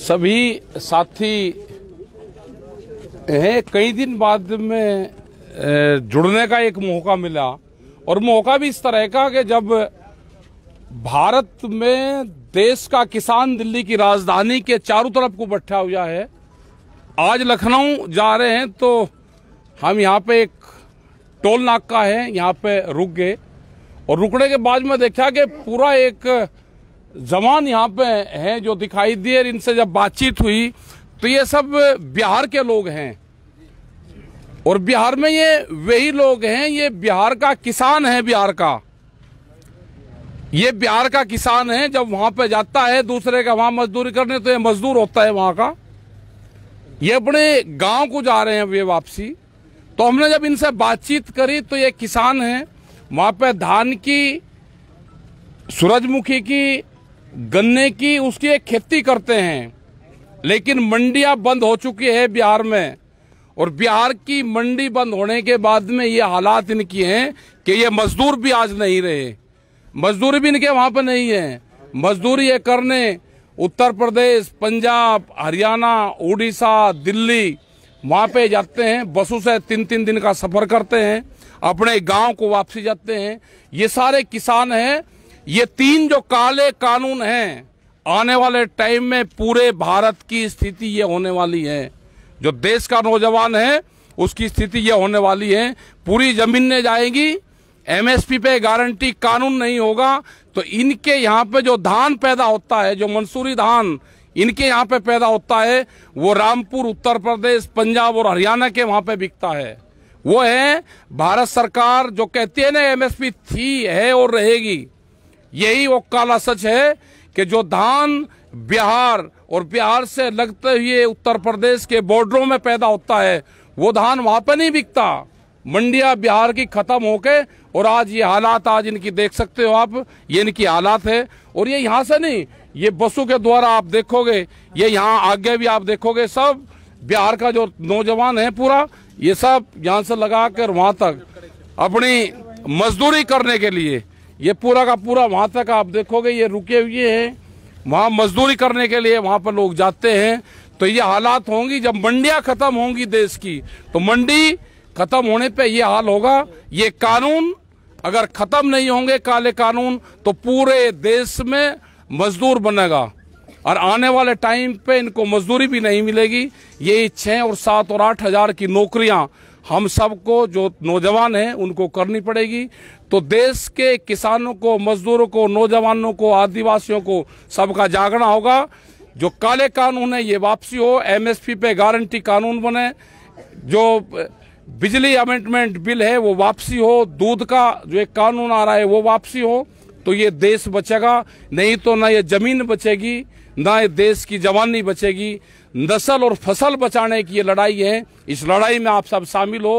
सभी साथी हैं कई दिन बाद में जुड़ने का एक मौका मिला और मौका भी इस तरह का कि जब भारत में देश का किसान दिल्ली की राजधानी के चारों तरफ को बैठा हुआ है आज लखनऊ जा रहे हैं तो हम यहाँ पे एक टोल नाका है यहाँ पे रुक गए और रुकने के बाद में देखा कि पूरा एक जवान यहाँ पे हैं जो दिखाई दिए इनसे जब बातचीत हुई तो ये सब बिहार के लोग हैं और बिहार में ये वही लोग हैं ये बिहार का किसान है बिहार का ये बिहार का किसान है जब वहां पे जाता है दूसरे का वहां मजदूरी करने तो ये मजदूर होता है वहां का ये अपने गांव को जा रहे हैं ये वापसी तो हमने जब इनसे बातचीत करी तो ये किसान है वहां पे धान की सूरजमुखी की गन्ने की उसकी एक खेती करते हैं लेकिन मंडियां बंद हो चुकी है बिहार में और बिहार की मंडी बंद होने के बाद में ये हालात इनकी हैं कि ये मजदूर भी आज नहीं रहे मजदूर भी इनके वहां पर नहीं है मजदूरी ये करने उत्तर प्रदेश पंजाब हरियाणा उड़ीसा दिल्ली वहां पे जाते हैं बसों से तीन तीन दिन का सफर करते हैं अपने गांव को वापसी जाते हैं ये सारे किसान हैं ये तीन जो काले कानून हैं आने वाले टाइम में पूरे भारत की स्थिति ये होने वाली है जो देश का नौजवान है उसकी स्थिति ये होने वाली है पूरी जमीन ने जाएगी एमएसपी पे गारंटी कानून नहीं होगा तो इनके यहाँ पे जो धान पैदा होता है जो मंसूरी धान इनके यहाँ पे पैदा होता है वो रामपुर उत्तर प्रदेश पंजाब और हरियाणा के वहाँ पे बिकता है वो है भारत सरकार जो कहती है ना एमएसपी थी है और रहेगी यही वो काला सच है कि जो धान बिहार और बिहार से लगते हुए उत्तर प्रदेश के बॉर्डरों में पैदा होता है वो धान वहां पर नहीं बिकता मंडिया बिहार की खत्म होके और आज ये हालात आज इनकी देख सकते हो आप ये इनकी हालात है और ये यहाँ से नहीं ये बसों के द्वारा आप देखोगे ये यहाँ आगे भी आप देखोगे सब बिहार का जो नौजवान है पूरा ये सब यहाँ से लगा कर वहां तक अपनी मजदूरी करने के लिए ये पूरा का पूरा वहाँ तक आप देखोगे ये रुके हुए हैं वहां मजदूरी करने के लिए वहां पर लोग जाते हैं तो ये हालात होंगी जब मंडिया खत्म होंगी देश की तो मंडी खत्म होने पे ये हाल होगा ये कानून अगर खत्म नहीं होंगे काले कानून तो पूरे देश में मजदूर बनेगा और आने वाले टाइम पे इनको मजदूरी भी नहीं मिलेगी ये छह और सात और आठ हजार की नौकरियां हम सबको जो नौजवान हैं उनको करनी पड़ेगी तो देश के किसानों को मजदूरों को नौजवानों को आदिवासियों को सबका जागना होगा जो काले कानून है ये वापसी हो एमएसपी पे गारंटी कानून बने जो बिजली अमेंडमेंट बिल है वो वापसी हो दूध का जो एक कानून आ रहा है वो वापसी हो तो ये देश बचेगा नहीं तो ना ये जमीन बचेगी ना ये देश की जवानी बचेगी नस्ल और फसल बचाने की ये लड़ाई है इस लड़ाई में आप सब शामिल हो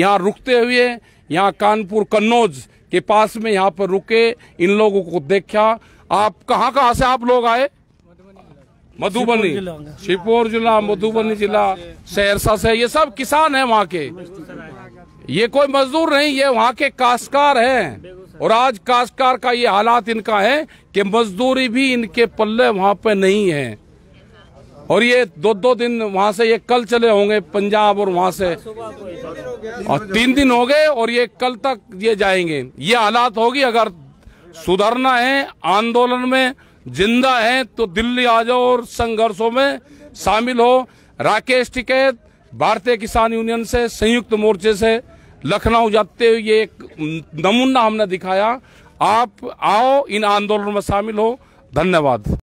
यहाँ रुकते हुए यहाँ कानपुर कन्नौज के पास में यहाँ पर रुके इन लोगों को देखा आप कहाँ कहाँ से आप लोग आए मधुबनी शिवपुर जिला मधुबनी जिला सहरसा से ये सब किसान है वहाँ के ये कोई मजदूर नहीं ये वहाँ के काशकार हैं और आज काश्तकार का ये हालात इनका है कि मजदूरी भी इनके पल्ले वहां पे नहीं है और ये दो दो दिन वहां से ये कल चले होंगे पंजाब और वहां से और तीन दिन हो गए और ये कल तक ये जाएंगे ये हालात होगी अगर सुधरना है आंदोलन में जिंदा है तो दिल्ली आ जाओ और संघर्षों में शामिल हो राकेश टिकैत भारतीय किसान यूनियन से संयुक्त मोर्चे से लखनऊ जाते हुए ये एक नमूना हमने दिखाया आप आओ इन आंदोलन में शामिल हो धन्यवाद